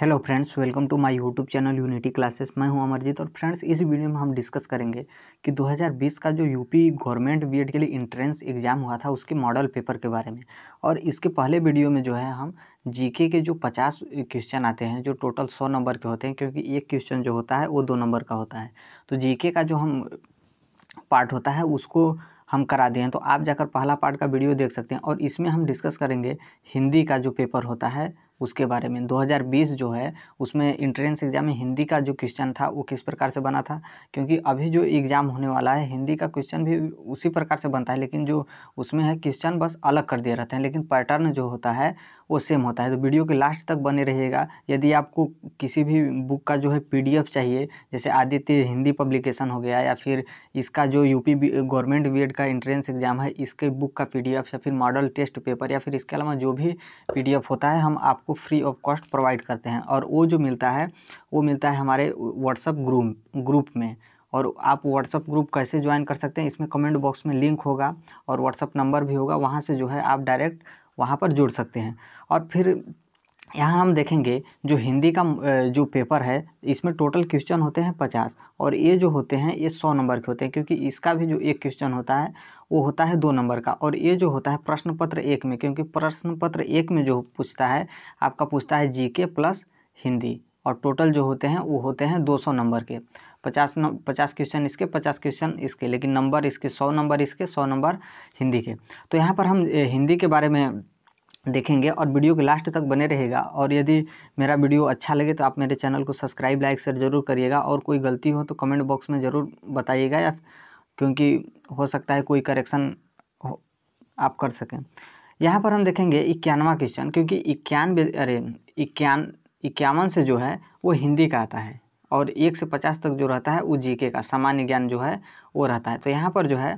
Hello friends welcome to my YouTube channel unity classes मैं हूं अमरजीत और फ्रेंड्स इस वीडियो में हम डिस्कस करेंगे कि 2020 का जो यूपी गवर्नमेंट बीएड के लिए इंट्रेंस एग्ज़ाम हुआ था उसके मॉडल पेपर के बारे में और इसके पहले वीडियो में जो है हम जीके के जो 50 क्वेश्चन आते हैं जो टोटल सौ नंबर के होते हैं क्योंकि एक क्वेश्चन जो होता है वो दो नंबर का होता है तो जी का जो हम पार्ट होता है उसको हम करा दें तो आप जाकर पहला पार्ट का वीडियो देख सकते हैं और इसमें हम डिस्कस करेंगे हिंदी का जो पेपर होता है उसके बारे में 2020 जो है उसमें इंट्रेंस एग्ज़ाम में हिंदी का जो क्वेश्चन था वो किस प्रकार से बना था क्योंकि अभी जो एग्ज़ाम होने वाला है हिंदी का क्वेश्चन भी उसी प्रकार से बनता है लेकिन जो उसमें है क्वेश्चन बस अलग कर दिया रहते हैं लेकिन पैटर्न जो होता है वो सेम होता है तो वीडियो के लास्ट तक बने रहिएगा यदि आपको किसी भी बुक का जो है पीडीएफ चाहिए जैसे आदित्य हिंदी पब्लिकेशन हो गया या फिर इसका जो यूपी गवर्नमेंट बीएड का एंट्रेंस एग्ज़ाम है इसके बुक का पीडीएफ या फिर मॉडल टेस्ट पेपर या फिर इसके अलावा जो भी पीडीएफ होता है हम आपको आपको फ्री ऑफ कॉस्ट प्रोवाइड करते हैं और वो जो मिलता है वो मिलता है हमारे व्हाट्सअप ग्रुप ग्रुप में और आप व्हाट्सअप ग्रुप कैसे ज्वाइन कर सकते हैं इसमें कमेंट बॉक्स में लिंक होगा और व्हाट्सअप नंबर भी होगा वहाँ से जो है आप डायरेक्ट वहाँ पर जुड़ सकते हैं और फिर यहाँ हम देखेंगे जो हिंदी का जो पेपर है इसमें टोटल क्वेश्चन होते हैं पचास और ये जो होते हैं ये सौ नंबर के होते हैं क्योंकि इसका भी जो एक क्वेश्चन होता है वो होता है दो नंबर का और ये जो होता है प्रश्न पत्र एक में क्योंकि प्रश्न पत्र एक में जो पूछता है आपका पूछता है जी के प्लस हिंदी और टोटल जो होते हैं वो होते हैं दो सौ नंबर के पचास न पचास क्वेश्चन इसके पचास क्वेश्चन इसके लेकिन नंबर इसके सौ नंबर इसके सौ नंबर हिंदी के तो यहाँ पर हम हिंदी के बारे में देखेंगे और वीडियो के लास्ट तक बने रहेगा और यदि मेरा वीडियो अच्छा लगे तो आप मेरे चैनल को सब्सक्राइब लाइक शेयर जरूर करिएगा और कोई गलती हो तो कमेंट बॉक्स में ज़रूर बताइएगा या क्योंकि हो सकता है कोई करेक्शन आप कर सकें यहाँ पर हम देखेंगे इक्यानवा क्वेश्चन क्योंकि इक्यानवे अरे इक्यान इक्यावन से जो है वो हिंदी का आता है और एक से पचास तक जो रहता है वो जीके का सामान्य ज्ञान जो है वो रहता है तो यहाँ पर जो है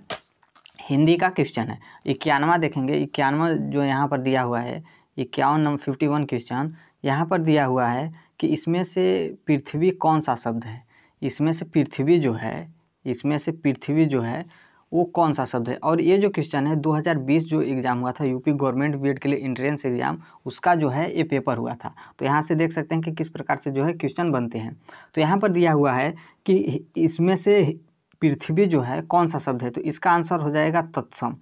हिंदी का क्वेश्चन है इक्यानवा देखेंगे इक्यानवा जो यहाँ पर दिया हुआ है इक्यावन नंबर फिफ्टी वन क्वेश्चन यहाँ पर दिया हुआ है कि इसमें से पृथ्वी कौन सा शब्द है इसमें से पृथ्वी जो है इसमें से पृथ्वी जो है वो कौन सा शब्द है और ये जो क्वेश्चन है 2020 जो एग्ज़ाम हुआ था यूपी गवर्नमेंट बीएड के लिए इंट्रेंस एग्ज़ाम उसका जो है ये पेपर हुआ था तो यहाँ से देख सकते हैं कि किस प्रकार से जो है क्वेश्चन बनते हैं तो यहाँ पर दिया हुआ है कि इसमें से पृथ्वी जो है कौन सा शब्द है तो इसका आंसर हो जाएगा तत्सम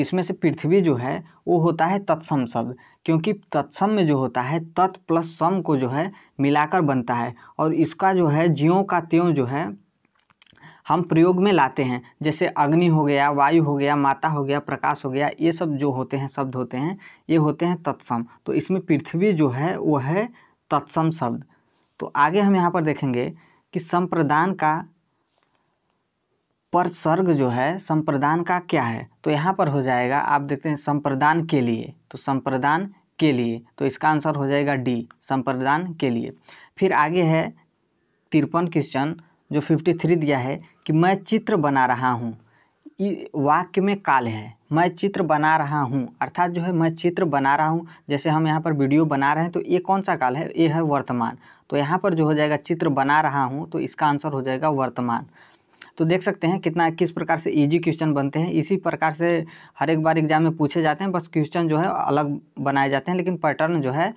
इसमें से पृथ्वी जो है वो होता है तत्सम शब्द क्योंकि तत्सम में जो होता है तत् प्लस सम को जो है मिलाकर बनता है और इसका जो है ज्यों का त्यों जो है हम प्रयोग में लाते हैं जैसे अग्नि हो गया वायु हो गया माता हो गया प्रकाश हो गया ये सब जो होते हैं शब्द होते हैं ये होते हैं तत्सम तो इसमें पृथ्वी जो है वो है तत्सम शब्द तो आगे हम यहाँ पर देखेंगे कि संप्रदान का परसर्ग जो है संप्रदान का क्या है तो यहाँ पर हो जाएगा आप देखते हैं संप्रदान के लिए तो संप्रदान के लिए तो इसका आंसर हो जाएगा डी संप्रदान के लिए फिर आगे है तिरपन क्वेश्चन जो फिफ्टी थ्री दिया है कि मैं चित्र बना रहा हूँ वाक्य में काल है मैं चित्र बना रहा हूँ अर्थात जो है मैं चित्र बना रहा हूँ जैसे हम यहाँ पर वीडियो बना रहे हैं तो ये कौन सा काल है ये है वर्तमान तो यहाँ पर जो हो जाएगा चित्र बना रहा हूँ तो इसका आंसर हो जाएगा वर्तमान तो देख सकते हैं कितना किस प्रकार से इजी क्वेश्चन बनते हैं इसी प्रकार से हर एक बार एग्जाम में पूछे जाते हैं बस क्वेश्चन जो है अलग बनाए जाते हैं लेकिन पैटर्न जो है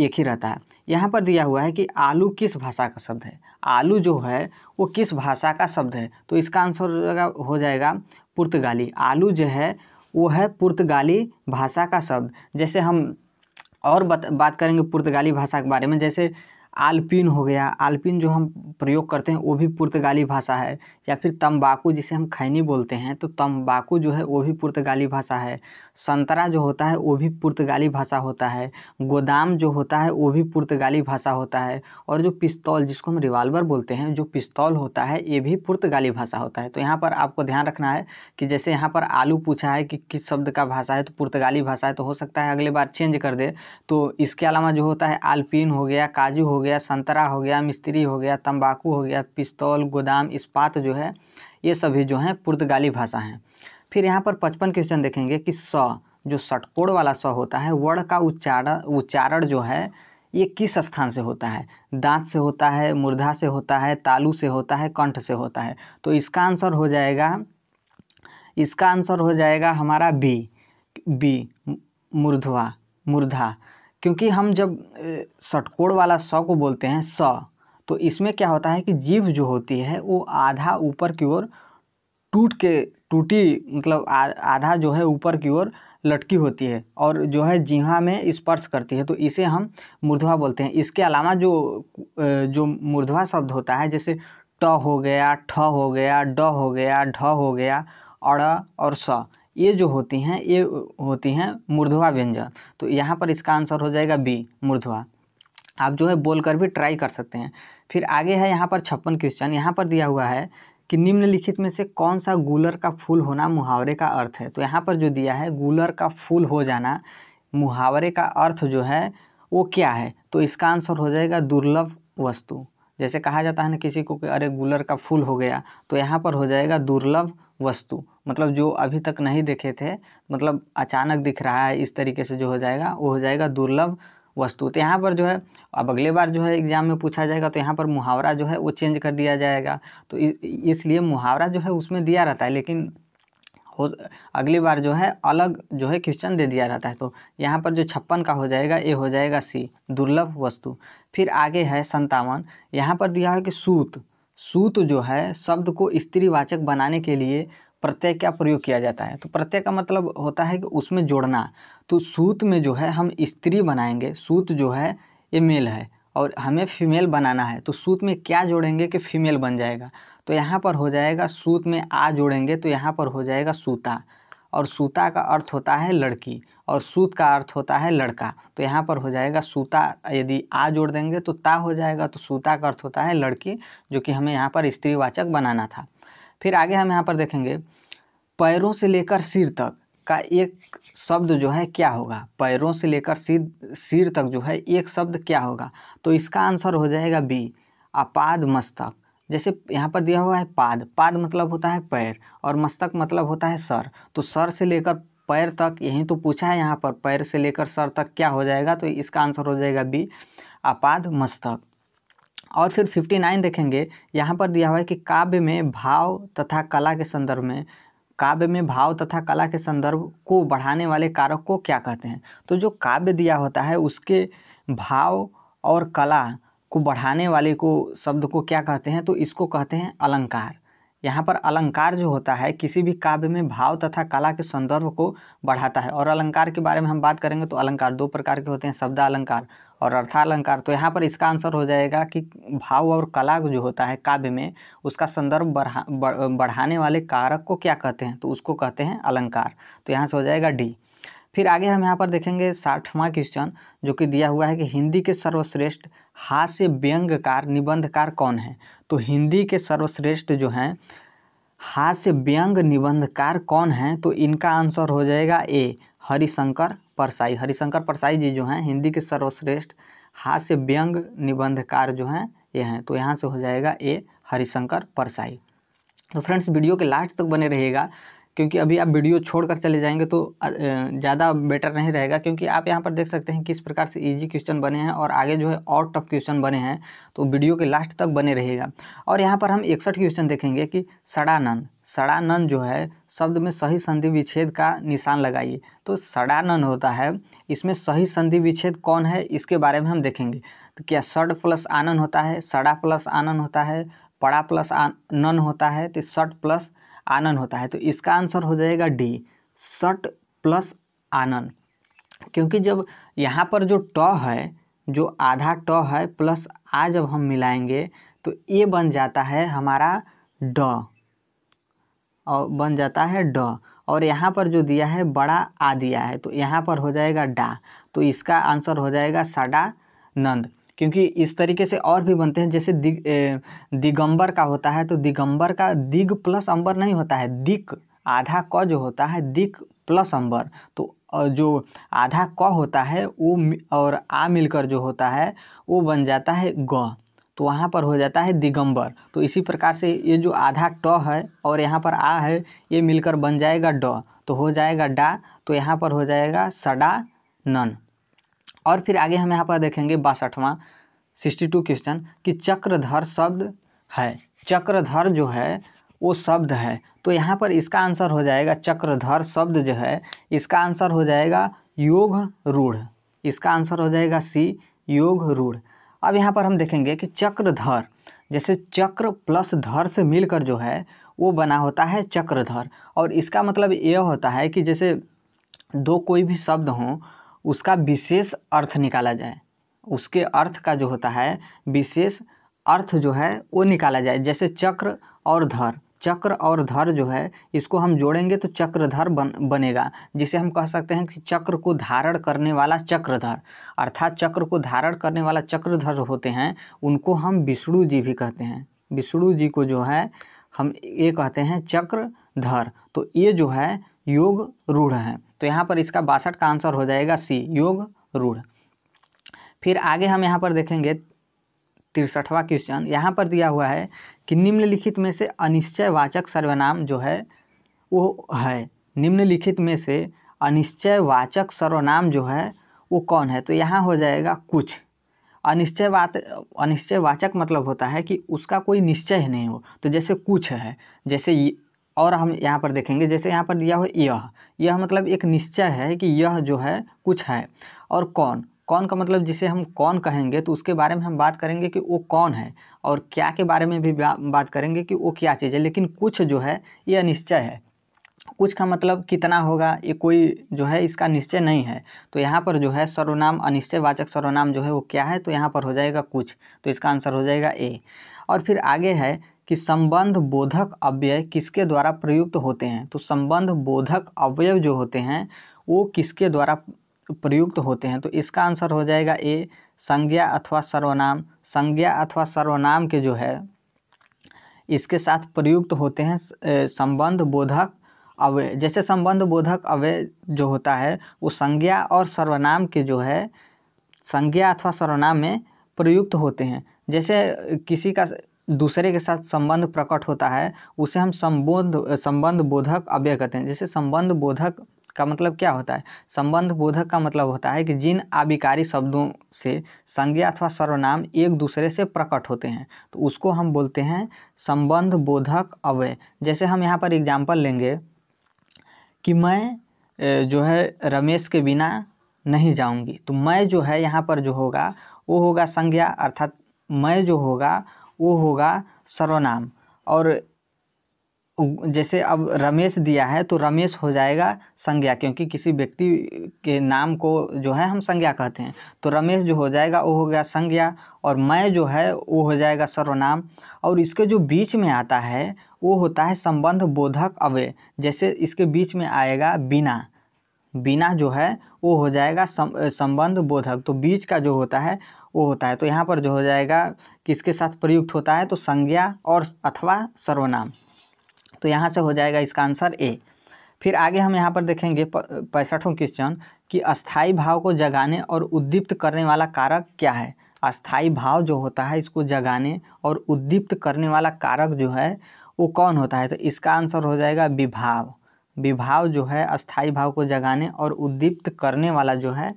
एक ही रहता है यहाँ पर दिया हुआ है कि आलू किस भाषा का शब्द है आलू जो है वो किस भाषा का शब्द है तो इसका आंसर हो जाएगा पुर्तगाली आलू जो है वो है पुर्तगाली भाषा का शब्द जैसे हम और बत, बात करेंगे पुर्तगाली भाषा के बारे में जैसे आलपिन हो गया आलपिन जो हम प्रयोग करते हैं वो भी पुर्तगाली भाषा है या फिर तंबाकू जिसे हम खैनी बोलते हैं तो तंबाकू जो है वो भी पुर्तगाली भाषा है संतरा जो होता है वो भी पुर्तगाली भाषा होता है गोदाम जो होता है वो भी पुर्तगाली भाषा होता है और जो पिस्तौल जिसको हम रिवाल्वर बोलते हैं जो पिस्तौल होता है ये भी पुर्तगाली भाषा होता है तो यहाँ पर आपको ध्यान रखना है कि जैसे यहाँ पर आलू पूछा है कि किस शब्द का भाषा है तो पुर्तगाली भाषा है तो हो सकता है अगले बार चेंज कर दे तो इसके अलावा जो होता है आलपीन हो गया काजू हो गया संतरा हो गया मिस्त्री हो गया तम्बाकू हो गया पिस्तौल गोदाम इस्पात जो है ये सभी जो हैं पुर्तगाली भाषा हैं फिर यहाँ पर पचपन क्वेश्चन देखेंगे कि स जो षटकोण वाला स होता है वर्ण का उच्चारण उच्चारण जो है ये किस स्थान से होता है दांत से होता है मुर्धा से होता है तालू से होता है कंठ से होता है तो इसका आंसर हो जाएगा इसका आंसर हो जाएगा हमारा बी बी मुर्धवा मुर्धा क्योंकि हम जब षटकोण वाला स को बोलते हैं स तो इसमें क्या होता है कि जीभ जो होती है वो आधा ऊपर की ओर टूट के टूटी मतलब आधा जो है ऊपर की ओर लटकी होती है और जो है जीवा में स्पर्श करती है तो इसे हम मुर्धवा बोलते हैं इसके अलावा जो जो मुर्धवा शब्द होता है जैसे ट हो गया ठ हो गया ड हो गया ढ हो गया अड़ और स ये जो होती हैं ये होती हैं मुर्धवा व्यंजन तो यहाँ पर इसका आंसर हो जाएगा बी मुर्धवा आप जो है बोल कर भी ट्राई कर सकते हैं फिर आगे है यहाँ पर छप्पन क्वेश्चन यहाँ पर दिया हुआ है कि निम्नलिखित में से कौन सा गूलर का फूल होना मुहावरे का अर्थ है तो यहाँ पर जो दिया है गूलर का फूल हो जाना मुहावरे का अर्थ जो है वो क्या है तो इसका आंसर हो जाएगा दुर्लभ वस्तु जैसे कहा जाता है ना किसी को कि अरे गूलर का फूल हो गया तो यहाँ पर हो जाएगा दुर्लभ वस्तु मतलब जो अभी तक नहीं देखे थे मतलब अचानक दिख रहा है इस तरीके से जो हो जाएगा वो हो जाएगा दुर्लभ वस्तु तो यहाँ पर जो है अब अगले बार जो है एग्ज़ाम में पूछा जाएगा तो यहाँ पर मुहावरा जो है वो चेंज कर दिया जाएगा तो इसलिए मुहावरा जो है उसमें दिया रहता है लेकिन हो अगली बार जो है अलग जो है क्वेश्चन दे दिया रहता है तो यहाँ पर जो छप्पन का हो जाएगा ए हो जाएगा सी दुर्लभ वस्तु फिर आगे है संतावन यहाँ पर दिया है कि सूत सूत जो है शब्द को स्त्रीवाचक बनाने के लिए प्रत्यय का प्रयोग किया जाता है तो प्रत्यय का मतलब होता है कि उसमें जोड़ना तो सूत में जो है हम स्त्री बनाएंगे सूत जो है ये मेल है और हमें फीमेल बनाना है तो सूत में क्या जोड़ेंगे कि फीमेल बन जाएगा तो यहाँ पर हो जाएगा सूत में आ जोड़ेंगे तो यहाँ पर हो जाएगा सूता और सूता का अर्थ होता है लड़की और सूत का अर्थ होता है लड़का तो यहाँ पर हो जाएगा सूता यदि आ जोड़ देंगे तो ता हो जाएगा तो सूता का अर्थ होता है लड़की जो कि हमें यहाँ पर स्त्रीवाचक बनाना था फिर आगे हम यहाँ पर देखेंगे पैरों से लेकर सिर तक का एक शब्द जो है क्या होगा पैरों से लेकर सिर सिर तक जो है एक शब्द क्या होगा तो इसका आंसर हो जाएगा बी अपाद मस्तक जैसे यहाँ पर दिया हुआ है पाद पाद मतलब होता है पैर और मस्तक मतलब होता है सर तो सर से लेकर पैर तक यही तो पूछा है यहाँ पर पैर से लेकर सर तक क्या हो जाएगा तो इसका आंसर हो जाएगा बी अपाद मस्तक और फिर 59 देखेंगे यहाँ पर दिया हुआ है कि काव्य में भाव तथा कला के संदर्भ में काव्य में भाव तथा कला के संदर्भ को बढ़ाने वाले कारक को क्या कहते हैं तो जो काव्य दिया होता है उसके भाव और कला को बढ़ाने वाले को शब्द को क्या कहते हैं तो इसको कहते हैं अलंकार यहाँ पर अलंकार जो होता है किसी भी काव्य में भाव तथा कला के संदर्भ को बढ़ाता है और अलंकार के बारे में हम बात करेंगे तो अलंकार दो प्रकार के होते हैं शब्द अलंकार और अर्थालंकार तो यहाँ पर इसका आंसर हो जाएगा कि भाव और कला जो होता है काव्य में उसका संदर्भ बढ़ा बढ़ाने वाले कारक को क्या कहते हैं तो उसको कहते हैं अलंकार तो यहाँ से हो जाएगा डी फिर आगे हम यहाँ पर देखेंगे साठवां क्वेश्चन जो कि दिया हुआ है कि हिंदी के सर्वश्रेष्ठ हास्य व्यंग्यकार निबंधकार कौन है तो हिंदी के सर्वश्रेष्ठ जो हैं हास्य व्यंग निबंधकार कौन हैं तो इनका आंसर हो जाएगा ए हरिशंकर परसाई हरिशंकर परसाई जी जो हैं हिंदी के सर्वश्रेष्ठ हास्य व्यंग निबंधकार जो हैं ये हैं तो यहाँ से हो जाएगा ए हरिशंकर परसाई तो फ्रेंड्स वीडियो के लास्ट तक बने रहिएगा क्योंकि अभी आप वीडियो छोड़कर चले जाएंगे तो ज़्यादा बेटर नहीं रहेगा क्योंकि आप यहाँ पर देख सकते हैं किस प्रकार से इजी क्वेश्चन बने हैं और आगे जो है और टफ क्वेश्चन बने हैं तो वीडियो के लास्ट तक बने रहेगा और यहाँ पर हम इकसठ क्वेश्चन देखेंगे कि सड़ानंद सड़ानंद जो है शब्द में सही संधि विच्छेद का निशान लगाइए तो सडानन होता है इसमें सही संधि विच्छेद कौन है इसके बारे में हम देखेंगे तो क्या षड प्लस आनन होता है सड़ा प्लस आनन होता है पड़ा प्लस आनन होता है तो सट प्लस आनन होता है तो इसका आंसर हो जाएगा डी सट प्लस आनन क्योंकि जब यहाँ पर जो ट है जो आधा ट है प्लस आ जब हम मिलाएंगे तो ए बन जाता है हमारा ड और बन जाता है ड और यहाँ पर जो दिया है बड़ा आ दिया है तो यहाँ पर हो जाएगा डा तो इसका आंसर हो जाएगा साडा नंद क्योंकि इस तरीके से और भी बनते हैं जैसे दिग दिगंबर का होता है तो दिगंबर का दिग प्लस अंबर नहीं होता है दिक आधा क जो होता है दिक प्लस अंबर तो जो आधा क होता है वो और आ मिलकर जो होता है वो बन जाता है ग तो वहाँ पर हो जाता है दिगंबर तो इसी प्रकार से ये जो आधा ट है और यहाँ पर आ है ये मिलकर बन जाएगा ड तो हो जाएगा डा तो यहाँ पर हो जाएगा सडा नन और फिर आगे हम यहाँ पर देखेंगे बासठवां सिक्सटी टू क्वेश्चन कि चक्रधर शब्द है चक्रधर जो है वो शब्द है तो यहाँ पर इसका आंसर हो जाएगा चक्रधर शब्द जो है इसका आंसर हो जाएगा योग रूढ़ इसका आंसर हो जाएगा सी योग रूढ़ अब यहाँ पर हम देखेंगे कि चक्रधर जैसे चक्र प्लस धर से मिलकर जो है वो बना होता है चक्रधर और इसका मतलब यह होता है कि जैसे दो कोई भी शब्द हो उसका विशेष अर्थ निकाला जाए उसके अर्थ का जो होता है विशेष अर्थ जो है वो निकाला जाए जैसे चक्र और धर चक्र और धर जो है इसको हम जोड़ेंगे तो चक्रधर बन बनेगा जिसे हम कह सकते हैं कि चक्र को धारण करने वाला चक्रधर अर्थात चक्र को धारण करने वाला चक्रधर होते हैं उनको हम विष्णु जी भी कहते हैं विष्णु जी को जो है हम ये कहते हैं चक्रधर तो ये जो है योग रूढ़ है तो यहाँ पर इसका बासठ का आंसर हो जाएगा सी योग रूढ़ फिर आगे हम यहाँ पर देखेंगे तिरसठवा क्वेश्चन यहाँ पर दिया हुआ है कि निम्नलिखित में से अनिश्चयवाचक सर्वनाम जो है वो है निम्नलिखित में से अनिश्चयवाचक सर्वनाम जो है वो कौन है तो यहाँ हो जाएगा कुछ अनिश्चय अनिश्चय अनिश्चयवाचक मतलब होता है कि उसका कोई निश्चय नहीं हो तो जैसे कुछ है जैसे और हम यहाँ पर देखेंगे जैसे यहाँ पर दिया हो यह यह मतलब एक निश्चय है कि यह जो है कुछ है और कौन कौन का मतलब जिसे हम कौन कहेंगे तो उसके बारे में हम बात करेंगे कि वो कौन है और क्या के बारे में भी बात करेंगे कि वो क्या चीज़ है लेकिन कुछ जो है ये अनिश्चय है कुछ का मतलब कितना होगा ये कोई जो है इसका निश्चय नहीं है तो यहाँ पर जो है सर्वनाम अनिश्चयवाचक सर्वनाम जो है वो क्या है तो यहाँ पर हो जाएगा कुछ तो इसका आंसर हो जाएगा ए और फिर आगे है कि संबंध बोधक अव्यय किसके द्वारा प्रयुक्त होते हैं तो संबंध बोधक अव्यय जो होते हैं वो किसके द्वारा प्रयुक्त होते हैं तो इसका आंसर हो जाएगा ए संज्ञा अथवा सर्वनाम संज्ञा अथवा सर्वनाम के जो है इसके साथ प्रयुक्त होते हैं संबंध बोधक अवय जैसे संबंध बोधक अवय जो होता है वो संज्ञा और सर्वनाम के जो है संज्ञा अथवा सर्वनाम में प्रयुक्त होते हैं जैसे किसी का दूसरे के साथ संबंध प्रकट होता है उसे हम संबोध संबंध बोधक अव्यय कहते हैं जैसे संबंध बोधक का मतलब क्या होता है संबंध बोधक का मतलब होता है कि जिन आविकारी शब्दों से संज्ञा अथवा सर्वनाम एक दूसरे से प्रकट होते हैं तो उसको हम बोलते हैं संबंध बोधक अवय जैसे हम यहाँ पर एग्जाम्पल लेंगे कि मैं जो है रमेश के बिना नहीं जाऊँगी तो मैं जो है यहाँ पर जो होगा वो होगा संज्ञा अर्थात मैं जो होगा वो होगा सर्वनाम और जैसे अब रमेश दिया है तो रमेश हो जाएगा संज्ञा क्योंकि किसी व्यक्ति के नाम को जो है हम संज्ञा कहते हैं तो रमेश जो हो जाएगा वो हो गया संज्ञा और मैं जो है वो हो जाएगा सर्वनाम और इसके जो बीच में आता है वो होता है संबंध बोधक अवय जैसे इसके बीच में आएगा बिना बिना जो है वो हो जाएगा संबंध बोधक तो बीच का जो होता है वो होता है तो यहाँ पर जो हो जाएगा किसके साथ प्रयुक्त होता है तो संज्ञा और अथवा सर्वनाम तो यहाँ से हो जाएगा इसका आंसर ए फिर आगे हम यहाँ पर देखेंगे पैंसठों क्वेश्चन कि अस्थाई भाव को जगाने और उद्दीप्त करने वाला कारक क्या है अस्थाई भाव जो होता है इसको जगाने और उद्दीप्त करने वाला कारक जो है वो कौन होता है तो इसका आंसर हो जाएगा विभाव विभाव जो है अस्थाई भाव को जगाने और उद्दीप्त करने वाला जो है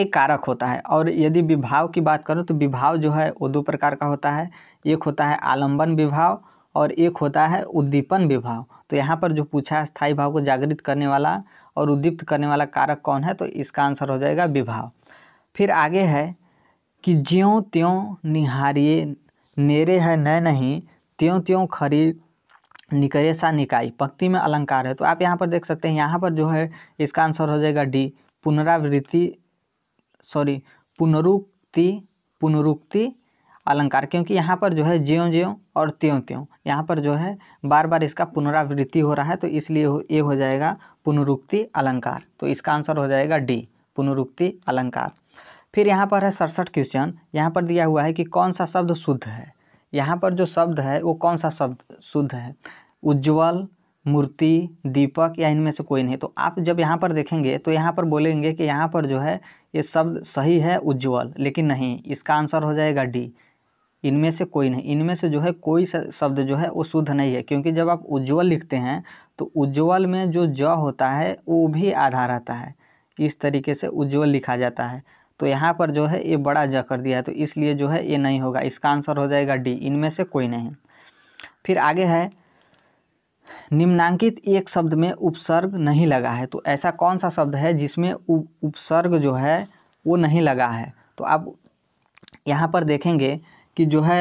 एक कारक होता है और यदि विभाव की बात करूँ तो विभाव जो है वो दो प्रकार का होता है एक होता है आलम्बन विभाव और एक होता है उद्दीपन विभाव तो यहाँ पर जो पूछा है स्थायी भाव को जागृत करने वाला और उद्दीप्त करने वाला कारक कौन है तो इसका आंसर हो जाएगा विभाव फिर आगे है कि ज्यों त्यों निहारिए नेरे है न नहीं त्यों त्यों खरी निकरे सा निकाई पंक्ति में अलंकार है तो आप यहाँ पर देख सकते हैं यहाँ पर जो है इसका आंसर हो जाएगा डी पुनरावृत्ति सॉरी पुनरुक्ति पुनरुक्ति अलंकार क्योंकि यहाँ पर जो है ज्यों ज्यों और त्यों त्यों यहाँ पर जो है बार बार इसका पुनरावृत्ति हो रहा है तो इसलिए ये हो जाएगा पुनरुक्ति अलंकार तो इसका आंसर हो जाएगा डी पुनरुक्ति अलंकार फिर यहाँ पर है सड़सठ क्वेश्चन यहाँ पर दिया हुआ है कि कौन सा शब्द शुद्ध है यहाँ पर जो शब्द है वो कौन सा शब्द शुद्ध है उज्ज्वल मूर्ति दीपक या इनमें से कोई नहीं तो आप जब यहाँ पर देखेंगे तो यहाँ पर बोलेंगे कि यहाँ पर जो है ये शब्द सही है उज्ज्वल लेकिन नहीं इसका आंसर हो जाएगा डी इनमें से कोई नहीं इनमें से जो है कोई शब्द जो है वो शुद्ध नहीं है क्योंकि जब आप उज्ज्वल लिखते हैं तो उज्ज्वल में जो ज होता है वो भी आधा रहता है इस तरीके से उज्ज्वल लिखा जाता है तो यहाँ पर जो है ये बड़ा ज कर दिया है तो इसलिए जो है ये नहीं होगा इसका आंसर हो जाएगा डी इनमें से कोई नहीं फिर आगे है निम्नांकित एक शब्द में उपसर्ग नहीं लगा है तो ऐसा कौन सा शब्द है जिसमें उपसर्ग जो है वो नहीं लगा है तो आप यहाँ पर देखेंगे कि जो है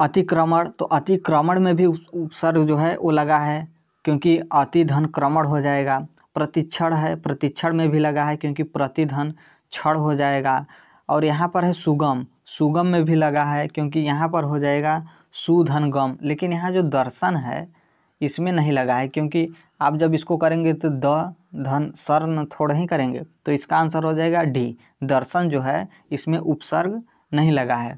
अतिक्रमण तो अतिक्रमण में भी उपसर्ग जो है वो लगा है क्योंकि अति धन क्रमण हो जाएगा प्रतिक्षण है प्रतिक्षण में भी लगा है क्योंकि प्रतिधन क्षण हो जाएगा और यहाँ पर है सुगम सुगम में भी लगा है क्योंकि यहाँ पर हो जाएगा सुधन गम लेकिन यहाँ जो दर्शन है इसमें नहीं लगा है क्योंकि आप जब इसको करेंगे तो द धन सर्ण थोड़ा ही करेंगे तो इसका आंसर हो जाएगा डी दर्शन जो है इसमें उपसर्ग नहीं लगा है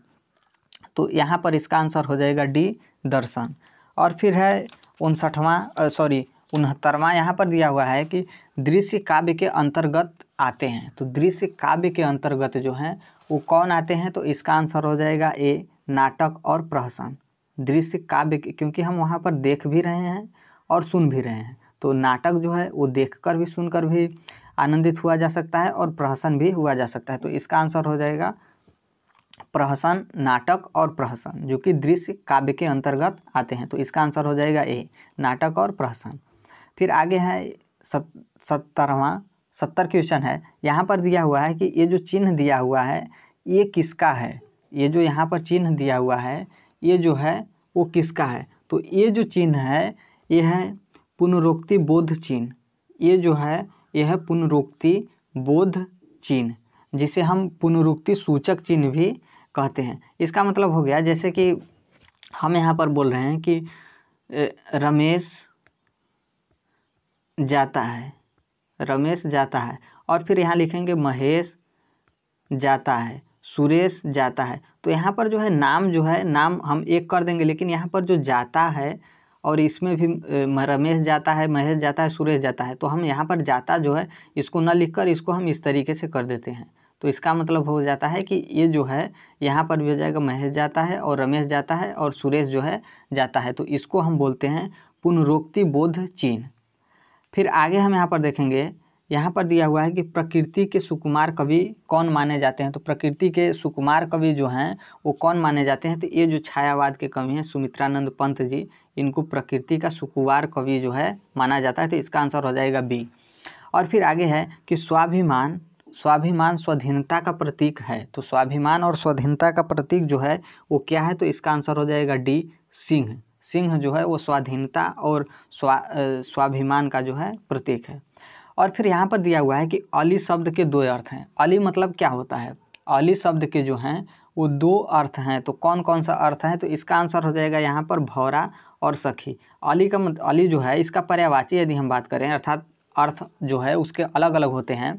तो यहाँ पर इसका आंसर हो जाएगा डी दर्शन और फिर है उनसठवां सॉरी उनहत्तरवां यहाँ पर दिया हुआ है कि दृश्य काव्य के अंतर्गत आते हैं तो दृश्य काव्य के अंतर्गत जो हैं वो कौन आते हैं तो इसका आंसर हो जाएगा ए नाटक और प्रहसन दृश्य काव्य क्योंकि हम वहाँ पर देख भी रहे हैं और सुन भी रहे हैं तो नाटक जो है वो देख कर भी सुनकर भी आनंदित हुआ जा सकता है और प्रहसन भी हुआ जा सकता है तो इसका आंसर हो जाएगा प्रहसन नाटक और प्रहसन जो कि दृश्य काव्य के अंतर्गत आते हैं तो इसका आंसर हो जाएगा ए नाटक और प्रहसन फिर आगे है सत सत्तरवा सत्तर क्वेश्चन है यहाँ पर दिया हुआ है कि ये जो चिन्ह दिया हुआ है ये किसका है ये जो यहाँ पर चिन्ह दिया हुआ है ये जो है वो किसका है तो ये जो चिन्ह है ये है पुनरोक्ति बोध चिन्ह ये जो है यह है पुनरोक्ति बोध चिन्ह जिसे हम पुनरोक्ति सूचक चिन्ह भी कहते हैं इसका मतलब हो गया जैसे कि हम यहाँ पर बोल रहे हैं कि रमेश जाता है रमेश जाता है और फिर यहाँ लिखेंगे महेश जाता है सुरेश जाता है तो यहाँ पर जो है नाम जो है नाम हम एक कर देंगे लेकिन यहाँ पर जो जाता है और इसमें भी रमेश जाता है महेश जाता है सुरेश जाता है तो हम यहाँ पर जाता जो है इसको न लिखकर इसको हम इस तरीके से कर देते हैं तो इसका मतलब हो जाता है कि ये जो है यहाँ पर भी हो जाएगा महेश जाता है और रमेश जाता है और सुरेश जो है जाता है तो इसको हम बोलते हैं पुनरोक्ति बोध चिन्ह फिर आगे हम यहाँ पर देखेंगे यहाँ पर दिया हुआ है कि प्रकृति के सुकुमार कवि कौन माने जाते हैं तो प्रकृति के सुकुमार कवि जो हैं वो कौन माने जाते हैं तो ये जो छायावाद के कवि हैं सुमित्रानंद पंत जी इनको प्रकृति का सुकुमार कवि जो है माना जाता है तो इसका आंसर हो जाएगा बी और फिर आगे है कि स्वाभिमान स्वाभिमान स्वाधीनता का प्रतीक है तो स्वाभिमान और स्वाधीनता का प्रतीक जो है वो क्या है तो इसका आंसर हो जाएगा डी सिंह सिंह जो है वो स्वाधीनता और स्वा स्वाभिमान का जो है प्रतीक है और फिर यहाँ पर दिया हुआ है कि अली शब्द के दो अर्थ हैं अली मतलब क्या होता है अली शब्द के जो हैं वो दो अर्थ हैं तो कौन कौन सा अर्थ है तो इसका आंसर हो जाएगा यहाँ पर भौरा और सखी अली का मत अली जो है इसका पर्यावाची यदि हम बात करें अर्थात अर्थ जो है उसके अलग अलग होते हैं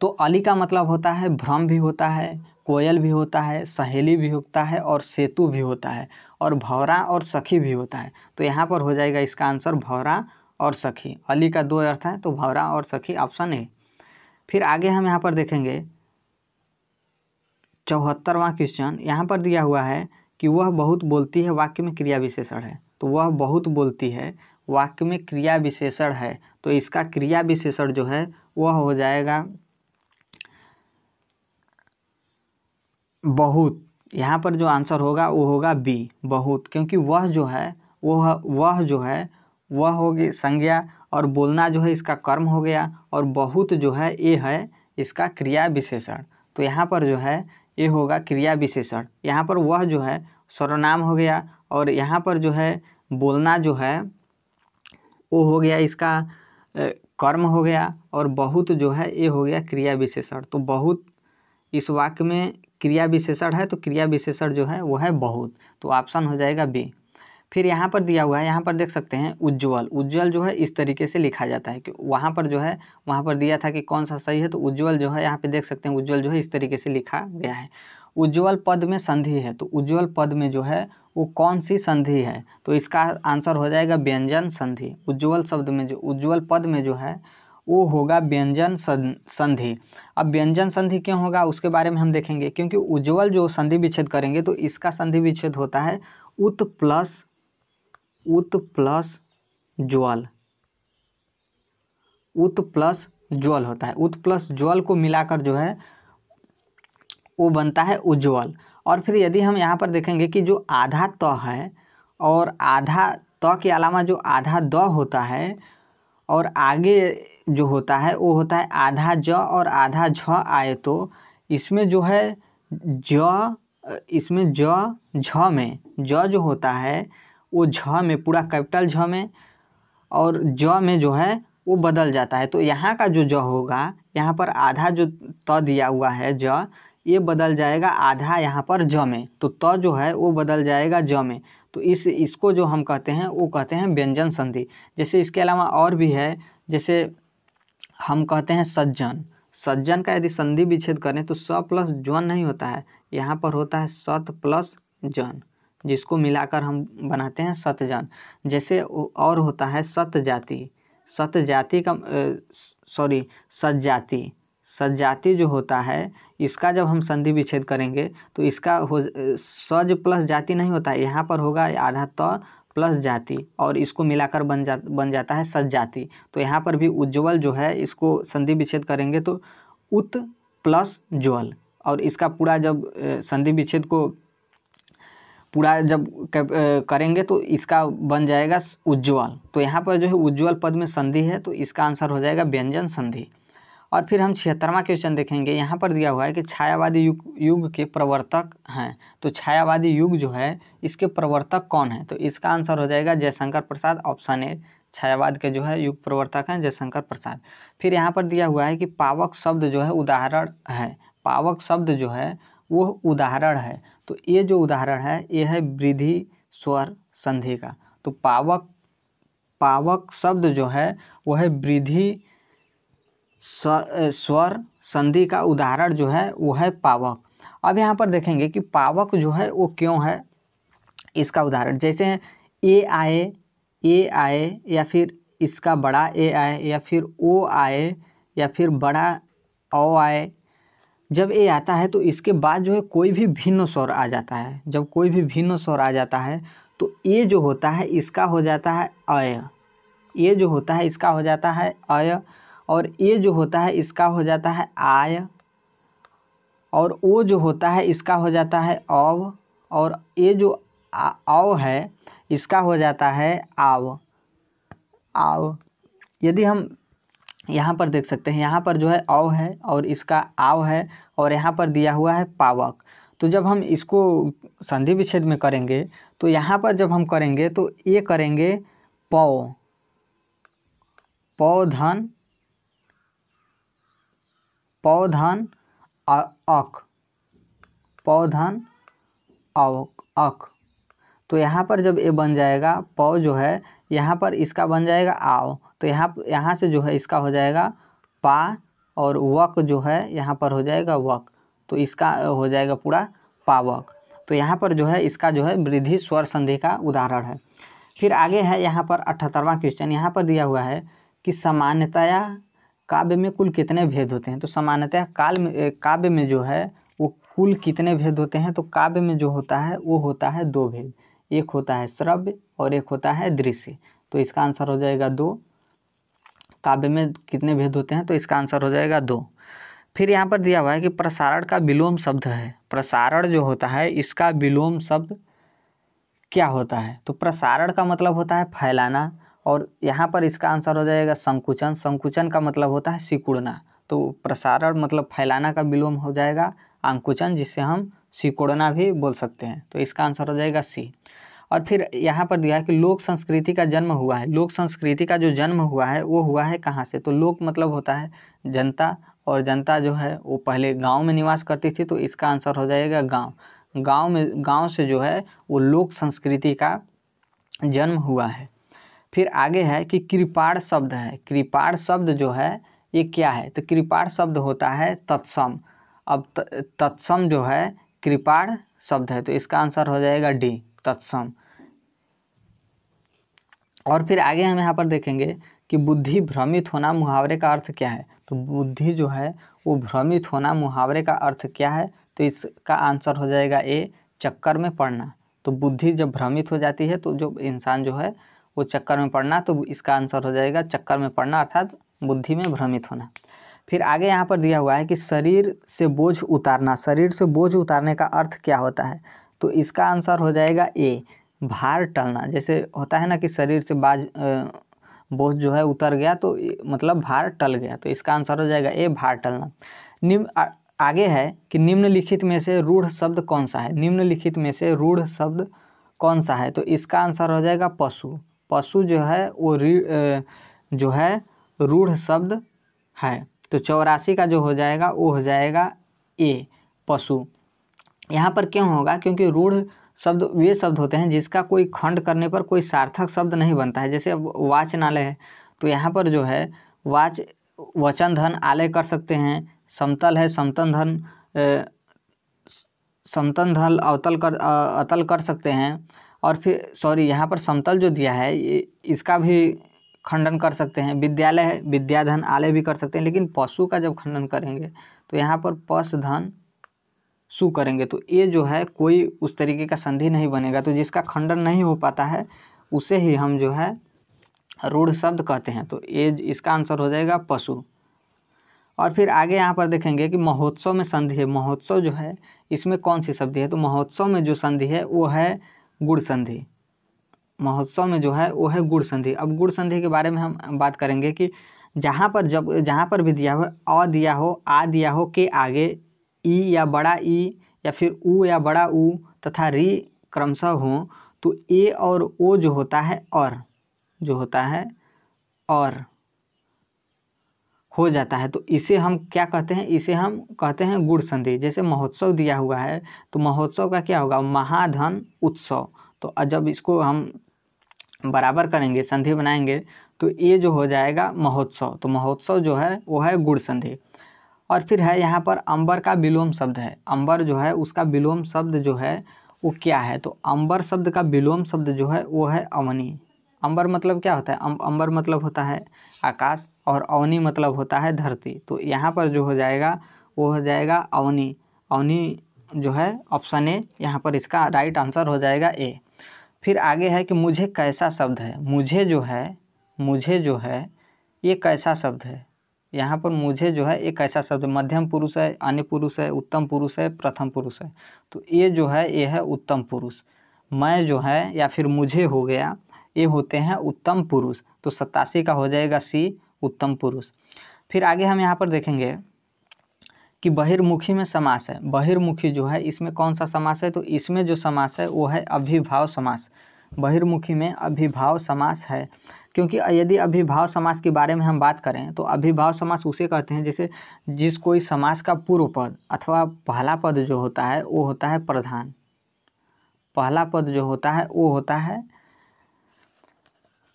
तो अली का मतलब होता है भ्रम भी होता है कोयल भी होता है सहेली भी होता है और सेतु भी होता है और भौरा और सखी भी होता है तो यहाँ पर हो जाएगा इसका आंसर भौरा और सखी अली का दो अर्थ है तो भौरा और सखी ऑप्शन ए फिर आगे हम यहाँ पर देखेंगे चौहत्तरवा क्वेश्चन यहाँ पर दिया हुआ है कि वह बहुत बोलती है वाक्य में क्रिया विशेषण है तो वह बहुत बोलती है वाक्य में क्रिया विशेषण है तो इसका क्रिया विशेषण जो है वह हो जाएगा बहुत यहाँ पर जो आंसर होगा वो होगा बी बहुत क्योंकि वह जो है वह वह जो है वह होगी संज्ञा और बोलना जो है इसका कर्म हो गया और बहुत जो है ये है इसका क्रिया विशेषण तो यहाँ पर जो है ये होगा क्रिया विशेषण यहाँ पर वह जो है सर्वनाम हो गया और यहाँ पर जो है बोलना जो है वो हो गया इसका कर्म हो गया और बहुत जो है ये हो गया क्रिया विशेषण तो बहुत इस वाक्य में क्रिया विशेषण है तो क्रिया विशेषण जो है वो है बहुत तो ऑप्शन हो जाएगा बी फिर यहाँ पर दिया हुआ है यहाँ पर देख सकते हैं उज्ज्वल उज्ज्वल जो है इस तरीके से लिखा जाता है कि वहाँ पर जो है वहाँ पर दिया था कि कौन सा सही है तो उज्ज्वल जो है यहाँ पे देख सकते हैं उज्ज्वल जो है इस तरीके से लिखा गया है उज्ज्वल पद में संधि है तो उज्ज्वल पद में जो है वो कौन सी संधि है तो इसका आंसर हो जाएगा व्यंजन संधि उज्ज्वल शब्द में जो उज्ज्वल पद में जो है वो होगा व्यंजन संधि अब व्यंजन संधि क्यों होगा उसके बारे में हम देखेंगे क्योंकि उज्ज्वल जो संधि विच्छेद करेंगे तो इसका संधि विच्छेद होता है उत प्लस उत प्लस ज्वल उत प्लस ज्वल होता है उत प्लस ज्वल को मिलाकर जो है वो बनता है उज्ज्वल और फिर यदि हम यहाँ पर देखेंगे कि जो आधा त तो है और आधा त तो के अलावा जो आधा द होता है और आगे जो होता है वो होता है आधा ज और आधा झ आए तो इसमें जो है ज इसमें ज झ में ज जो होता है वो झ में पूरा कैपिटल झ में और ज में जो है वो बदल जाता है तो यहाँ का जो ज होगा यहाँ पर आधा जो त दिया हुआ है ज ये बदल जाएगा आधा यहाँ पर ज में तो त जो है वो बदल जाएगा ज में तो इस इसको जो हम कहते हैं वो कहते हैं व्यंजन संधि जैसे इसके अलावा और भी है जैसे हम कहते हैं सज्जन सज्जन का यदि संधि विच्छेद करें तो स प्लस ज्वन नहीं होता है यहाँ पर होता है सत प्लस जन जिसको मिलाकर हम बनाते हैं सतजन जैसे और होता है सत जाति सत जाति का सॉरी सजाति जाति जो होता है इसका जब हम संधि विच्छेद करेंगे तो इसका हो सज प्लस जाति नहीं होता है यहाँ पर होगा आधा त प्लस जाति और इसको मिलाकर बन जा बन जाता है सज जाति तो यहाँ पर भी उज्ज्वल जो है इसको संधि विच्छेद करेंगे तो उत प्लस ज्वल और इसका पूरा जब संधि विच्छेद को पूरा जब करेंगे तो इसका बन जाएगा उज्ज्वल तो यहाँ पर जो है उज्ज्वल पद में संधि है तो इसका आंसर हो जाएगा व्यंजन संधि और फिर हम छिहत्तरवा क्वेश्चन देखेंगे यहाँ पर दिया हुआ है कि छायावादी युग युग के प्रवर्तक हैं तो छायावादी युग जो है इसके प्रवर्तक कौन है तो इसका आंसर हो जाएगा जयशंकर प्रसाद ऑप्शन ए छायावाद के जो है युग प्रवर्तक हैं जयशंकर प्रसाद फिर यहाँ पर दिया हुआ है कि पावक शब्द जो है उदाहरण है पावक शब्द जो है वो उदाहरण है तो ये जो उदाहरण है ये है वृद्धि स्वर संधि का तो पावक पावक शब्द जो है वह है वृद्धि स्वर संधि का उदाहरण जो है वो है पावक अब यहाँ पर देखेंगे कि पावक जो है वो क्यों है इसका उदाहरण जैसे ए आए ए आए या फिर इसका बड़ा ए आए या फिर ओ आए या फिर बड़ा ओ आए जब ए आता है तो इसके बाद जो है कोई भी भिन्न स्वर आ जाता है जब कोई भी भिन्न स्वर आ जाता है तो ए जो होता है इसका हो जाता है अय ये जो होता है इसका हो जाता है अय और ए जो होता है इसका हो जाता है आय और ओ जो होता है इसका हो जाता है अव और ए जो अव है इसका हो जाता है आव आव यदि हम यहाँ पर देख सकते हैं यहाँ पर जो है अव है और इसका आव है और यहाँ पर दिया हुआ है पावक तो जब हम इसको संधि विच्छेद में करेंगे तो यहाँ पर जब हम करेंगे तो ये करेंगे पौ पौधन पौधान अक पौधान अक तो यहाँ पर जब ये बन जाएगा पौ जो है यहाँ पर इसका बन जाएगा आओ तो यहाँ यहाँ से जो है इसका हो जाएगा पा और वक जो है यहाँ पर हो जाएगा वक तो इसका हो जाएगा पूरा पावक तो यहाँ पर जो है इसका जो है वृद्धि स्वर संधि का उदाहरण है फिर आगे है यहाँ पर अठहत्तरवा क्वेश्चन यहाँ पर दिया हुआ है कि सामान्यतया काव्य में कुल कितने भेद होते हैं तो सामान्यतः काल में काव्य में जो है वो कुल कितने भेद होते हैं तो काव्य में जो होता है वो होता है दो भेद एक होता है श्रव्य और एक होता है दृश्य तो इसका आंसर हो जाएगा दो काव्य में कितने भेद होते हैं तो इसका आंसर हो जाएगा दो फिर यहाँ पर दिया हुआ है कि प्रसारण का विलोम शब्द है प्रसारण जो होता है इसका विलोम शब्द क्या होता है तो प्रसारण का मतलब होता है फैलाना और यहाँ पर इसका आंसर हो जाएगा संकुचन संकुचन का मतलब होता है सिकुड़ना तो प्रसारण मतलब फैलाना का विलोम हो जाएगा अंकुचन जिसे हम सिकुड़ना भी बोल सकते हैं तो इसका आंसर हो जाएगा सी और फिर यहाँ पर दिया है कि लोक संस्कृति का जन्म हुआ है लोक संस्कृति का जो जन्म हुआ है वो हुआ है कहाँ से तो लोक मतलब होता है जनता और जनता जो है वो पहले गांव में निवास करती थी तो इसका आंसर हो जाएगा गांव गांव में गांव से जो है वो लोक संस्कृति का जन्म हुआ है फिर आगे है कि कृपाण शब्द है कृपाण शब्द जो है ये क्या है तो कृपाण शब्द होता है तत्सम अब तत्सम जो है कृपाण शब्द है तो इसका आंसर हो जाएगा डी तत्सम और फिर आगे हम यहाँ पर देखेंगे कि बुद्धि भ्रमित होना मुहावरे का अर्थ क्या है तो बुद्धि जो है वो भ्रमित होना मुहावरे का अर्थ क्या है तो इसका आंसर हो जाएगा ए चक्कर में पड़ना तो बुद्धि जब भ्रमित हो जाती है तो जो इंसान जो है वो चक्कर में पड़ना तो इसका आंसर हो जाएगा चक्कर में पड़ना अर्थात बुद्धि में भ्रमित होना फिर आगे यहाँ पर दिया हुआ है कि शरीर से बोझ उतारना शरीर से बोझ उतारने का अर्थ क्या होता है तो इसका आंसर हो जाएगा ए भार टलना जैसे होता है ना कि शरीर से बाज बोझ जो है उतर गया तो मतलब भार टल गया तो इसका आंसर हो जाएगा ए भार टलना निम्न आगे है कि निम्नलिखित में से रूढ़ शब्द कौन सा है निम्नलिखित में से रूढ़ शब्द कौन सा है तो इसका आंसर हो जाएगा पशु पशु जो है वो जो है रूढ़ शब्द है तो चौरासी का जो हो जाएगा वो हो जाएगा ए पशु यहाँ पर क्यों होगा क्योंकि रूढ़ शब्द वे शब्द होते हैं जिसका कोई खंड करने पर कोई सार्थक शब्द नहीं बनता है जैसे अब वाचनालय है तो यहाँ पर जो है वाच वचन धन आलय कर सकते हैं समतल है समतन धन समतन धन अवतल कर अतल कर सकते हैं और फिर सॉरी यहाँ पर समतल जो दिया है इसका भी खंडन कर सकते हैं विद्यालय है विद्याधन आलय भी कर सकते हैं लेकिन पशु का जब खंडन करेंगे तो यहाँ पर पश धन सु करेंगे तो ये जो है कोई उस तरीके का संधि नहीं बनेगा तो जिसका खंडन नहीं हो पाता है उसे ही हम जो है रूढ़ शब्द कहते हैं तो ये इसका आंसर हो जाएगा पशु और फिर आगे यहाँ पर देखेंगे कि महोत्सव में संधि है महोत्सव जो है इसमें कौन सी शब्द है तो महोत्सव में जो संधि है वो है गुड़ संधि महोत्सव में जो है वो है गुड़ संधि अब गुड़ संधि के बारे में हम बात करेंगे कि जहाँ पर जब जहाँ पर भी दिया हो अ दिया हो आ दिया हो के आगे ई या बड़ा ई या फिर ऊ या बड़ा उ तथा री क्रमशः हो तो ए और ओ जो होता है और जो होता है और हो जाता है तो इसे हम क्या कहते हैं इसे हम कहते हैं गुड़ संधि जैसे महोत्सव दिया हुआ है तो महोत्सव का क्या होगा महाधन उत्सव तो जब इसको हम बराबर करेंगे संधि बनाएंगे तो ये जो हो जाएगा महोत्सव तो महोत्सव जो है वो है गुड़ संधि और फिर है यहाँ पर अंबर का विलोम शब्द है अंबर जो है उसका विलोम शब्द जो है वो क्या है तो अंबर शब्द का विलोम शब्द जो है वो है अवनी अंबर मतलब क्या होता है अं, अंबर मतलब होता है आकाश और अवनी मतलब होता है धरती तो यहाँ पर जो हो जाएगा वो हो जाएगा अवनी अवनी जो है ऑप्शन ए यहाँ पर इसका राइट आंसर हो जाएगा ए फिर आगे है कि मुझे कैसा शब्द है मुझे जो है मुझे जो है ये कैसा शब्द है यहाँ पर मुझे जो है एक ऐसा शब्द मध्यम पुरुष है अन्य पुरुष है उत्तम पुरुष है प्रथम पुरुष है तो ये जो है ये है उत्तम पुरुष मैं जो है या फिर मुझे हो गया ये होते हैं उत्तम पुरुष तो सत्तासी का हो जाएगा सी उत्तम पुरुष फिर आगे हम यहाँ पर देखेंगे कि बहिर्मुखी में समास है बहिर्मुखी जो है इसमें कौन सा समास है तो इसमें जो समास है वो है अभिभाव समास बहिर्मुखी में अभिभाव समास है क्योंकि यदि अभिभाव समास के बारे में हम बात करें तो अभिभाव समास उसे कहते हैं जैसे जिस कोई समास का पूर्व पद अथवा पहला पद जो होता है वो होता है प्रधान पहला पद जो होता है वो होता है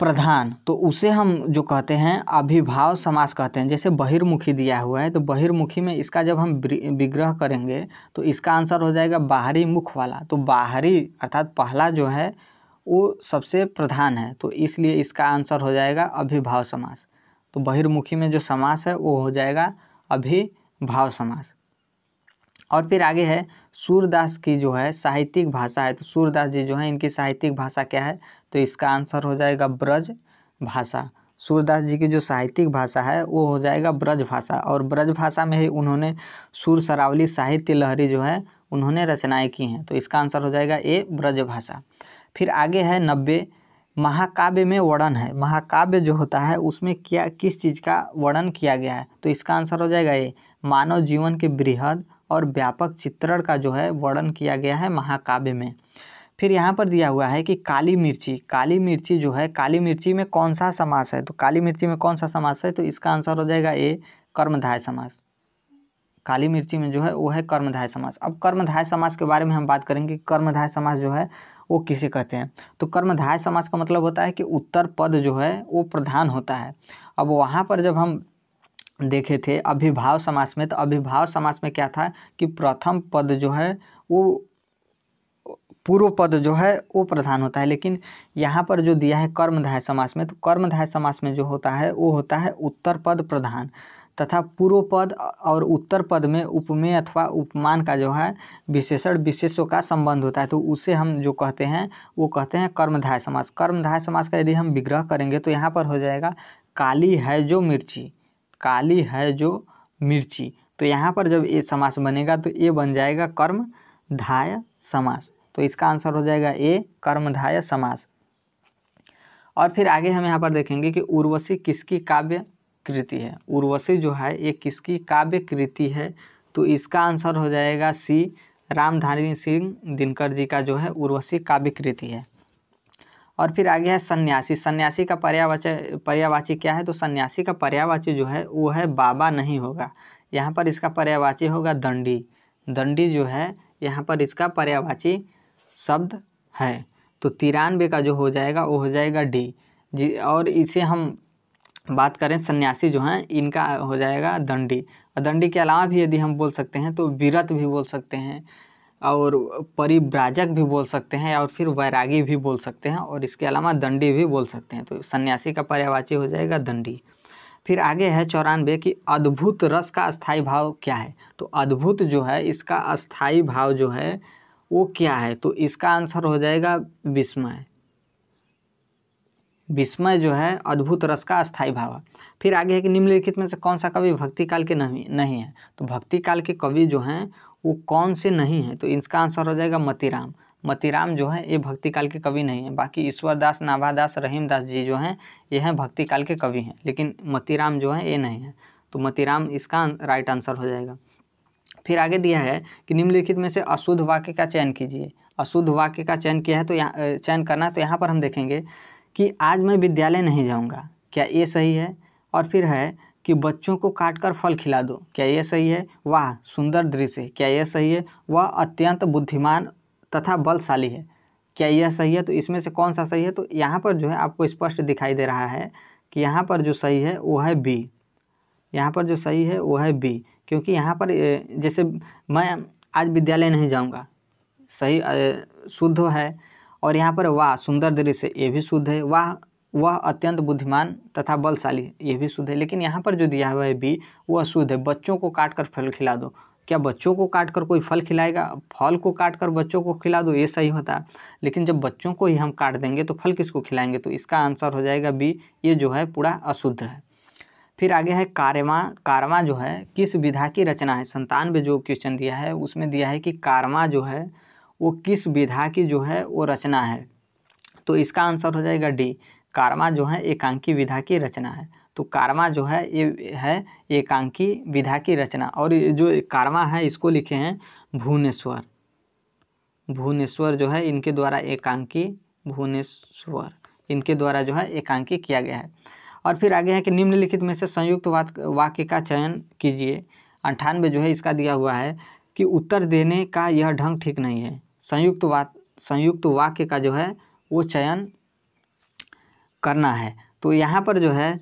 प्रधान तो उसे हम जो कहते हैं अभिभाव समास कहते हैं जैसे बहिर्मुखी दिया हुआ है तो बहिर्मुखी में इसका जब हम विग्रह करेंगे तो इसका आंसर हो जाएगा बाहरी मुख वाला तो बाहरी अर्थात पहला जो है वो सबसे प्रधान है तो इसलिए इसका आंसर हो जाएगा अभिभाव समास तो बहिर्मुखी में जो समास है वो हो जाएगा अभिभाव समास और फिर आगे है सूरदास की जो है साहित्यिक भाषा है तो सूरदास जी जो है इनकी साहित्यिक भाषा क्या है तो इसका आंसर हो जाएगा ब्रज भाषा सूरदास जी की जो साहित्यिक भाषा है वो हो जाएगा ब्रज भाषा और ब्रज भाषा में ही उन्होंने सुर सरावली साहित्य लहरी जो है उन्होंने रचनाएं की हैं तो इसका आंसर हो जाएगा ए ब्रज भाषा फिर आगे है नब्बे महाकाव्य में वर्णन है महाकाव्य जो होता है उसमें क्या किस चीज़ का वर्णन किया गया है तो इसका आंसर हो जाएगा ये मानव जीवन के बृहद और व्यापक चित्रण का जो है वर्णन किया गया है महाकाव्य में फिर यहाँ पर दिया हुआ है कि काली मिर्ची काली मिर्ची जो है काली मिर्ची में कौन सा समास है तो काली मिर्ची में कौन सा समास है तो इसका आंसर हो जाएगा ए कर्मधाय समास काली मिर्ची में जो है वो है कर्मधाय समास अब कर्मधाय समास के बारे में हम बात करेंगे कर्मधाय समास जो है वो किसे कहते हैं तो कर्मधाय समास का मतलब होता है कि उत्तर पद जो है वो प्रधान होता है अब वहाँ पर जब हम देखे थे अभिभाव समास में तो अभिभाव समास में क्या था कि प्रथम पद जो है वो पूर्व पद जो है वो प्रधान होता है लेकिन यहाँ पर जो दिया है कर्मधाय समास में तो कर्मधाय समास में जो होता है वो होता है उत्तर पद प्रधान तथा पूर्व पद और उत्तर पद में उपमेय अथवा उपमान का जो है विशेषण विशेषों का संबंध होता है तो उसे हम जो कहते हैं वो कहते हैं कर्मधाय समास कर्मधाय समास का यदि हम विग्रह करेंगे तो यहाँ पर हो जाएगा काली है जो मिर्ची काली है जो मिर्ची तो यहाँ पर जब ये समास बनेगा तो ये बन जाएगा कर्मधाय समास तो इसका आंसर हो जाएगा ए कर्मधाय समास और फिर आगे हम यहाँ पर देखेंगे कि उर्वशी किसकी काव्य कृति है उर्वशी जो है ये किसकी काव्य कृति है तो इसका आंसर हो जाएगा सी रामधारी सिंह दिनकर जी का जो है उर्वशी काव्य कृति है और फिर आगे है सन्यासी सन्यासी का पर्यावाची पर्यावाची क्या है तो सन्यासी का पर्यावाची जो है वो है बाबा नहीं होगा यहाँ पर इसका पर्यावाची होगा दंडी दंडी जो है यहाँ पर इसका पर्यावाची शब्द है तो तिरानवे का जो हो जाएगा वो हो जाएगा डी जी और इसे हम बात करें सन्यासी जो हैं इनका हो जाएगा दंडी और दंडी के अलावा भी यदि हम बोल सकते हैं तो वीरत भी बोल सकते हैं और परिव्राजक भी बोल सकते हैं और फिर वैरागी भी बोल सकते हैं और इसके अलावा दंडी भी बोल सकते हैं तो सन्यासी का पर्यावाची हो जाएगा दंडी फिर आगे है चौरानवे कि अद्भुत रस का अस्थाई भाव क्या है तो अद्भुत जो है इसका अस्थाई भाव जो है वो क्या है तो इसका आंसर हो जाएगा विस्मय विस्मय जो है अद्भुत रस का स्थायी भाव है फिर आगे है कि निम्नलिखित में से कौन सा कवि भक्ति काल के नहीं नहीं है तो भक्ति काल के कवि जो हैं वो कौन से नहीं है तो इसका आंसर हो जाएगा मतीराम मतीराम जो है ये भक्ति काल के कवि नहीं है बाकी ईश्वरदास नाभादास रहीम दास जी जो हैं ये हैं भक्ति काल के कवि हैं लेकिन मतीराम जो है ये नहीं है तो मतीराम इसका राइट आंसर हो जाएगा फिर आगे दिया है कि निम्नलिखित में से अशुद्ध वाक्य का चयन कीजिए अशुद्ध वाक्य का चयन किया है तो यहाँ चयन करना तो यहाँ पर हम देखेंगे कि आज मैं विद्यालय नहीं जाऊँगा क्या ये सही है और फिर है कि बच्चों को काट कर फल खिला दो क्या ये सही है वाह सुंदर दृश्य क्या यह सही है वह अत्यंत बुद्धिमान तथा बलशाली है क्या यह सही है तो इसमें से कौन सा सही है तो यहाँ पर जो है आपको स्पष्ट दिखाई दे रहा है कि यहाँ पर जो सही है वो है बी यहाँ पर जो सही है वो है बी क्योंकि यहाँ पर जैसे मैं आज विद्यालय नहीं जाऊँगा सही शुद्ध है और यहाँ पर वाह सुंदर दृश्य ये भी शुद्ध है वाह वह अत्यंत बुद्धिमान तथा बलशाली ये भी शुद्ध है लेकिन यहाँ पर जो दिया हुआ है बी वो अशुद्ध है बच्चों को काट कर फल खिला दो क्या बच्चों को काट कर कोई फल खिलाएगा फल को काट कर बच्चों को खिला दो ये सही होता है लेकिन जब बच्चों को ही हम काट देंगे तो फल किसको खिलाएंगे तो इसका आंसर हो जाएगा बी ये जो है पूरा अशुद्ध है फिर आगे है कारवा कारवा जो है किस विधा की रचना है संतानवे जो क्वेश्चन दिया है उसमें दिया है कि कारवा जो है वो किस विधा की जो है वो रचना है तो इसका आंसर हो जाएगा डी कारवा जो है एकांकी विधा की रचना है तो कारवा जो है ये है एकांकी विधा की रचना और जो कारवा है इसको लिखे हैं भुवनेश्वर भुवनेश्वर जो है इनके द्वारा एकांकी भुवनेश्वर इनके द्वारा जो है एकांकी किया गया है और फिर आगे है कि निम्नलिखित में से संयुक्त वाक्य का चयन कीजिए अंठानवे जो है इसका दिया हुआ है कि उत्तर देने का यह ढंग ठीक नहीं है संयुक्त वा संयुक्त वाक्य का जो है वो चयन करना है तो यहाँ पर जो है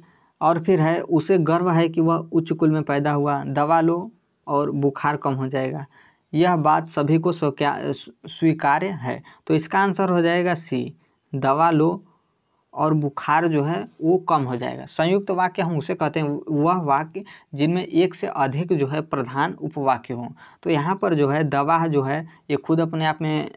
और फिर है उसे गर्व है कि वह उच्च कुल में पैदा हुआ दवा लो और बुखार कम हो जाएगा यह बात सभी को स्वीकार्य है तो इसका आंसर हो जाएगा सी दवा लो और बुखार जो है वो कम हो जाएगा संयुक्त वाक्य हम उसे कहते हैं वह वाक्य जिनमें एक से अधिक जो है प्रधान उपवाक्य हों तो यहाँ पर जो है दवा जो है ये खुद अपने आप में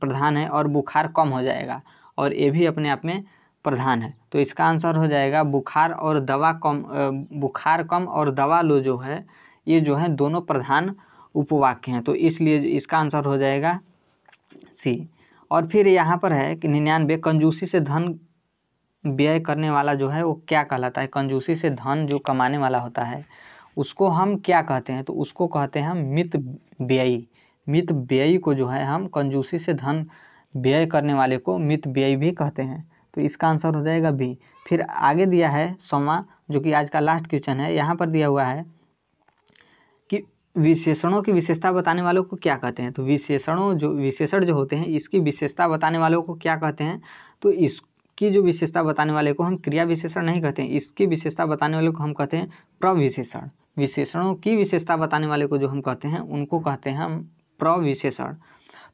प्रधान है और बुखार कम हो जाएगा और ये भी अपने आप में प्रधान है तो इसका आंसर हो जाएगा बुखार और दवा कम बुखार कम और दवा लो जो है ये जो है दोनों प्रधान उपवाक्य हैं तो इसलिए इसका आंसर हो जाएगा सी और फिर यहाँ पर है कि निन्यानवे कंजूसी से धन व्यय करने वाला जो है वो क्या कहलाता है कंजूसी से धन जो कमाने वाला होता है उसको हम क्या कहते हैं तो उसको कहते हैं हम मित व्ययी मित व्ययी को जो है हम कंजूसी से धन व्यय करने वाले को मित व्ययी भी कहते हैं तो इसका आंसर हो जाएगा बी फिर आगे दिया है सोमा जो कि आज का लास्ट क्वेश्चन है यहाँ पर दिया हुआ है कि विशेषणों की विशेषता बताने वालों को क्या कहते हैं तो विशेषणों जो विशेषण जो होते हैं इसकी विशेषता बताने वालों को क्या कहते हैं तो इस की जो विशेषता बताने वाले को हम क्रिया विशेषण नहीं कहते हैं इसकी विशेषता बताने वाले को हम कहते हैं प्रविशेषण विशेषणों की विशेषता बताने वाले को जो हम कहते हैं उनको कहते हैं हम प्रविशेषण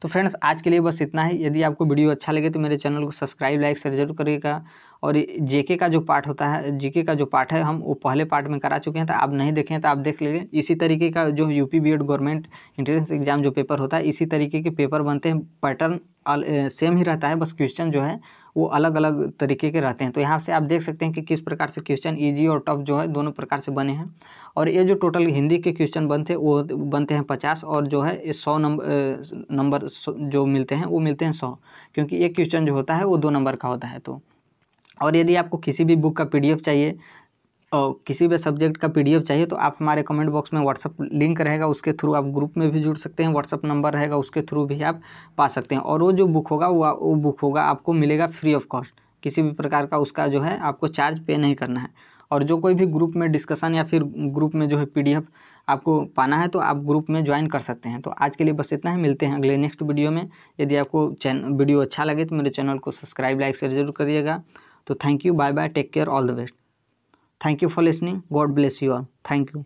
तो फ्रेंड्स आज के लिए बस इतना ही यदि आपको वीडियो अच्छा लगे तो मेरे चैनल को सब्सक्राइब लाइक शेयर जरूर करिएगा और जेके का जो पार्ट होता है जीके का जो पार्ट है हम वो पहले पार्ट में करा चुके हैं तो आप नहीं देखें तो आप देख लीजिए इसी तरीके का जो UP BEd government entrance exam जो पेपर होता है इसी तरीके के पेपर बनते हैं पैटर्न सेम ही रहता है बस क्वेश्चन जो है वो अलग अलग तरीके के रहते हैं तो यहाँ से आप देख सकते हैं कि किस प्रकार से क्वेश्चन ईजी और टफ जो है दोनों प्रकार से बने हैं और ये जो टोटल हिंदी के क्वेश्चन बनते हैं वो बनते हैं पचास और जो है ये सौ नंबर नंबर जो मिलते हैं वो मिलते हैं सौ क्योंकि एक क्वेश्चन जो होता है वो दो नंबर का होता है तो और यदि आपको किसी भी बुक का पीडीएफ चाहिए और किसी भी सब्जेक्ट का पीडीएफ चाहिए तो आप हमारे कमेंट बॉक्स में व्हाट्सअप लिंक रहेगा उसके थ्रू आप ग्रुप में भी जुड़ सकते हैं व्हाट्सअप नंबर रहेगा उसके थ्रू भी आप पा सकते हैं और वो जो बुक होगा वो वो बुक होगा आपको मिलेगा फ्री ऑफ कॉस्ट किसी भी प्रकार का उसका जो है आपको चार्ज पे नहीं करना है और जो कोई भी ग्रुप में डिस्कशन या फिर ग्रुप में जो है पी आपको पाना है तो आप ग्रुप में ज्वाइन कर सकते हैं तो आज के लिए बस इतना ही मिलते हैं अगले नेक्स्ट वीडियो में यदि आपको चैन वीडियो अच्छा लगे तो मेरे चैनल को सब्सक्राइब लाइक शेयर जरूर करिएगा तो thank you bye bye take care all the best Thank you for listening. God bless you all. Thank you.